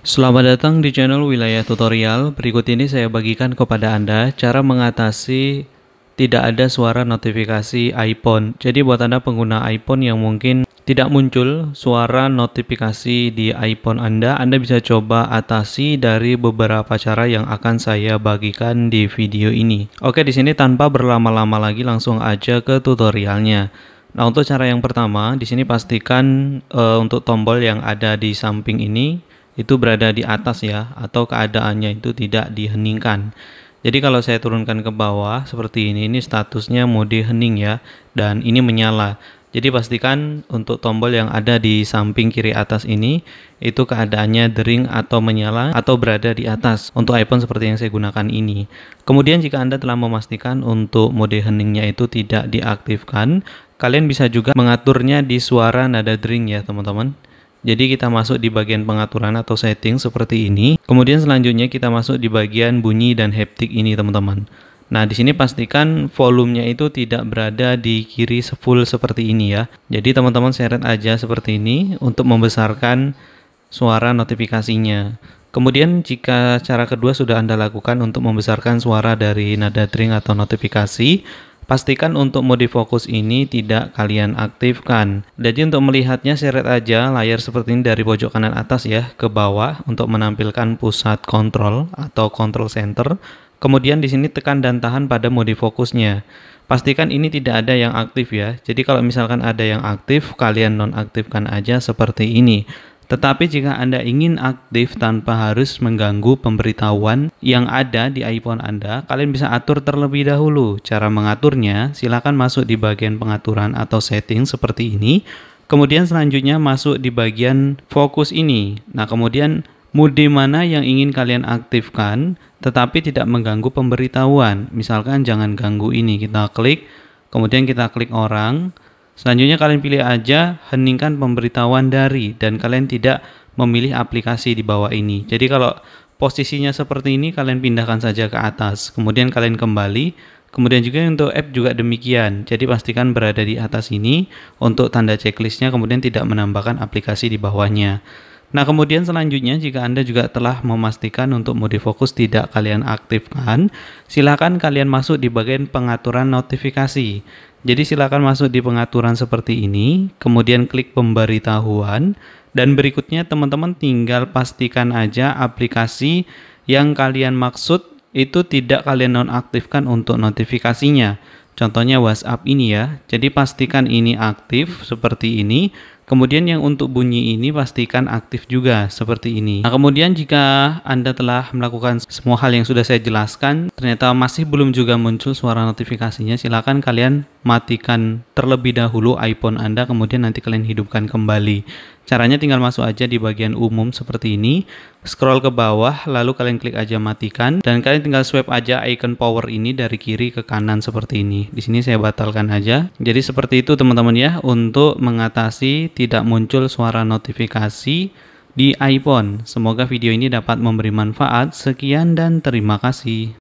Selamat datang di channel Wilayah Tutorial. Berikut ini saya bagikan kepada Anda cara mengatasi tidak ada suara notifikasi iPhone. Jadi buat Anda pengguna iPhone yang mungkin tidak muncul suara notifikasi di iPhone Anda, Anda bisa coba atasi dari beberapa cara yang akan saya bagikan di video ini. Oke, di sini tanpa berlama-lama lagi langsung aja ke tutorialnya. Nah, untuk cara yang pertama, di sini pastikan uh, untuk tombol yang ada di samping ini itu berada di atas ya atau keadaannya itu tidak diheningkan. Jadi kalau saya turunkan ke bawah seperti ini, ini statusnya mode hening ya dan ini menyala. Jadi pastikan untuk tombol yang ada di samping kiri atas ini itu keadaannya dering atau menyala atau berada di atas untuk iPhone seperti yang saya gunakan ini. Kemudian jika Anda telah memastikan untuk mode heningnya itu tidak diaktifkan, kalian bisa juga mengaturnya di suara nada dering ya teman-teman. Jadi kita masuk di bagian pengaturan atau setting seperti ini. Kemudian selanjutnya kita masuk di bagian bunyi dan haptik ini teman-teman. Nah, di sini pastikan volumenya itu tidak berada di kiri full seperti ini ya. Jadi teman-teman seret aja seperti ini untuk membesarkan suara notifikasinya. Kemudian jika cara kedua sudah Anda lakukan untuk membesarkan suara dari nada tring atau notifikasi, Pastikan untuk mode fokus ini tidak kalian aktifkan. Jadi untuk melihatnya seret aja layar seperti ini dari pojok kanan atas ya ke bawah untuk menampilkan pusat kontrol atau control center. Kemudian di sini tekan dan tahan pada mode fokusnya. Pastikan ini tidak ada yang aktif ya. Jadi kalau misalkan ada yang aktif, kalian nonaktifkan aja seperti ini. Tetapi jika Anda ingin aktif tanpa harus mengganggu pemberitahuan yang ada di iPhone Anda, kalian bisa atur terlebih dahulu. Cara mengaturnya, silakan masuk di bagian pengaturan atau setting seperti ini. Kemudian selanjutnya masuk di bagian fokus ini. Nah, kemudian mode mana yang ingin kalian aktifkan tetapi tidak mengganggu pemberitahuan. Misalkan jangan ganggu ini, kita klik, kemudian kita klik orang, Selanjutnya kalian pilih aja heningkan pemberitahuan dari dan kalian tidak memilih aplikasi di bawah ini. Jadi kalau posisinya seperti ini kalian pindahkan saja ke atas. Kemudian kalian kembali. Kemudian juga untuk app juga demikian. Jadi pastikan berada di atas ini untuk tanda checklistnya kemudian tidak menambahkan aplikasi di bawahnya. Nah, kemudian selanjutnya jika Anda juga telah memastikan untuk mode fokus tidak kalian aktifkan, silakan kalian masuk di bagian pengaturan notifikasi. Jadi silakan masuk di pengaturan seperti ini, kemudian klik pemberitahuan dan berikutnya teman-teman tinggal pastikan aja aplikasi yang kalian maksud itu tidak kalian nonaktifkan untuk notifikasinya. Contohnya WhatsApp ini ya. Jadi pastikan ini aktif seperti ini. Kemudian yang untuk bunyi ini pastikan aktif juga seperti ini. Nah, kemudian jika Anda telah melakukan semua hal yang sudah saya jelaskan, ternyata masih belum juga muncul suara notifikasinya, silakan kalian matikan terlebih dahulu iPhone Anda kemudian nanti kalian hidupkan kembali. Caranya tinggal masuk aja di bagian umum seperti ini, scroll ke bawah lalu kalian klik aja matikan dan kalian tinggal swipe aja icon power ini dari kiri ke kanan seperti ini. Di sini saya batalkan aja. Jadi seperti itu teman-teman ya untuk mengatasi tidak muncul suara notifikasi di iPhone. Semoga video ini dapat memberi manfaat. Sekian dan terima kasih.